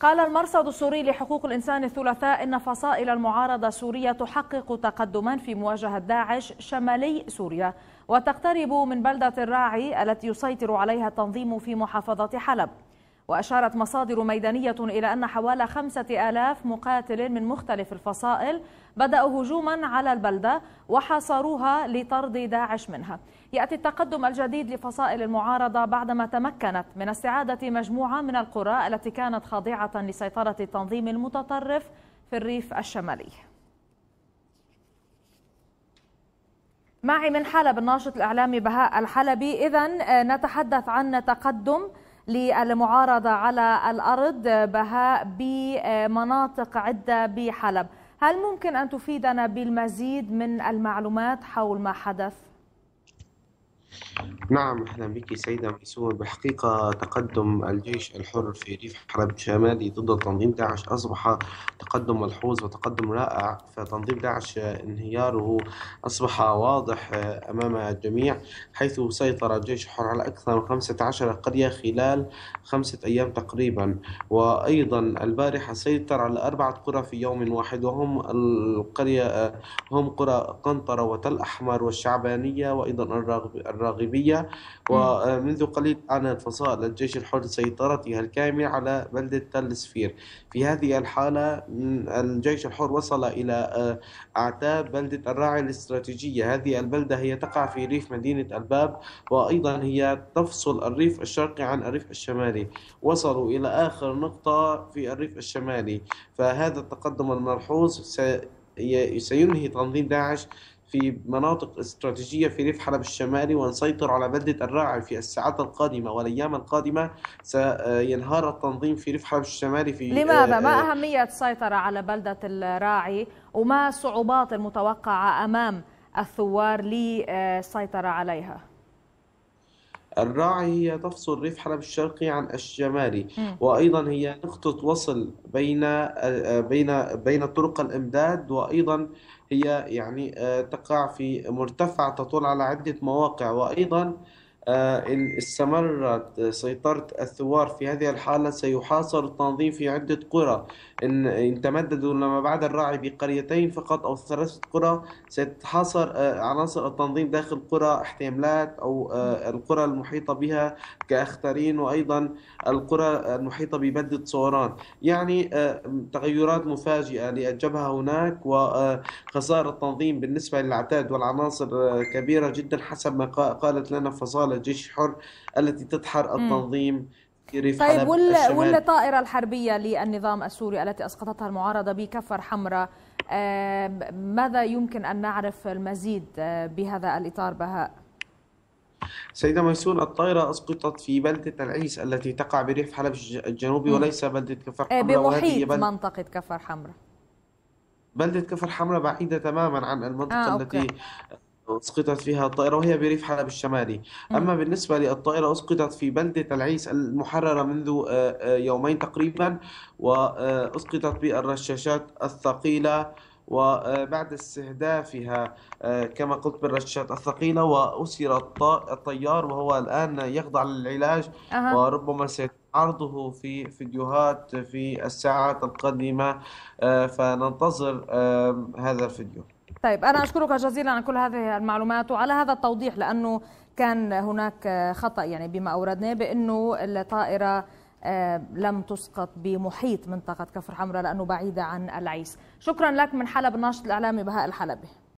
قال المرصد السوري لحقوق الإنسان الثلاثاء إن فصائل المعارضة السورية تحقق تقدما في مواجهة داعش شمالي سوريا وتقترب من بلدة الراعي التي يسيطر عليها التنظيم في محافظة حلب وأشارت مصادر ميدانية إلى أن حوالي خمسة آلاف مقاتل من مختلف الفصائل بدأوا هجوما على البلدة وحاصروها لطرد داعش منها يأتي التقدم الجديد لفصائل المعارضة بعدما تمكنت من استعادة مجموعة من القرى التي كانت خاضعة لسيطرة التنظيم المتطرف في الريف الشمالي معي من حلب الناشط الإعلامي بهاء الحلبي إذا آه، نتحدث عن تقدم للمعارضة على الأرض بهاء بمناطق عدة بحلب هل ممكن أن تفيدنا بالمزيد من المعلومات حول ما حدث؟ نعم أهلا بك سيدة ميسور بالحقيقة تقدم الجيش الحر في ريف حلب شمالي ضد تنظيم داعش أصبح تقدم ملحوظ وتقدم رائع فتنظيم داعش انهياره أصبح واضح أمام الجميع حيث سيطر الجيش الحر على أكثر من 15 قرية خلال خمسة أيام تقريبا وأيضا البارحة سيطر على أربعة قرى في يوم واحد وهم القرية هم قرى قنطرة وتل أحمر والشعبانية وأيضا الراغبين الشعبية ومنذ قليل أعلن الفصائل الجيش الحر سيطرتها الكاملة على بلدة تل سفير في هذه الحالة الجيش الحر وصل إلى آه، أعتاب بلدة الراعي الاستراتيجية هذه البلدة هي تقع في ريف مدينة الباب وأيضا هي تفصل الريف الشرقي عن الريف الشمالي وصلوا إلى آخر نقطة في الريف الشمالي فهذا التقدم الملحوظ سينهي تنظيم داعش في مناطق استراتيجية في ريف حلب الشمالي ونسيطر على بلدة الراعي في الساعات القادمة والأيام القادمة سينهار التنظيم في ريف حلب الشمالي في لماذا؟ ما آه، أهمية السيطرة على بلدة الراعي وما الصعوبات المتوقعة أمام الثوار للسيطرة عليها؟ الراعي هي تفصل ريف حلب الشرقي عن الشمالي وايضا هي نقطه وصل بين آه، بين بين طرق الامداد وايضا هي يعني آه، تقع في مرتفع تطل على عده مواقع وايضا آه، استمرت سيطرة الثوار في هذه الحالة سيحاصر التنظيم في عدة قرى إن إن تمددوا لما بعد الراعي بقريتين فقط أو ثلاثة قرى ستحاصر آه، عناصر التنظيم داخل قرى احتمالات أو آه، القرى المحيطة بها كأخترين وأيضا القرى المحيطة ببدة صوران يعني تغيرات مفاجئة للجبهة هناك وخسارة التنظيم بالنسبة للعتاد والعناصر كبيرة جدا حسب ما قالت لنا فصالة الجيش الحر التي تدحر التنظيم طيب حلب ولا والطائرة الحربية للنظام السوري التي أسقطتها المعارضة بكفر حمراء آه، ماذا يمكن أن نعرف المزيد آه، بهذا الإطار بهاء؟ سيدة ميسون الطائرة أسقطت في بلدة العيس التي تقع بريف حلب الجنوبي وليس بلدة كفر آه، حمراء بمحيط بلد... منطقة كفر حمراء بلدة كفر حمراء بعيدة تماما عن المنطقة آه، التي أوكي. أسقطت فيها الطائرة وهي بريف حلب الشمالي أما بالنسبة للطائرة أسقطت في بلدة العيس المحررة منذ آه، آه، يومين تقريبا وأسقطت بالرشاشات الثقيلة وبعد آه، استهدافها كما قلت بالرشاشات الثقيلة وأسر الطيار وهو الآن يخضع للعلاج وربما وربما عرضه في فيديوهات في الساعات القادمة فننتظر هذا الفيديو طيب أنا أشكرك جزيلا على كل هذه المعلومات وعلى هذا التوضيح لأنه كان هناك خطأ يعني بما أوردناه بأنه الطائرة آه، لم تسقط بمحيط منطقة كفر حمراء لأنه بعيدة عن العيس شكرا لك من حلب الناشط الإعلامي بهاء الحلبي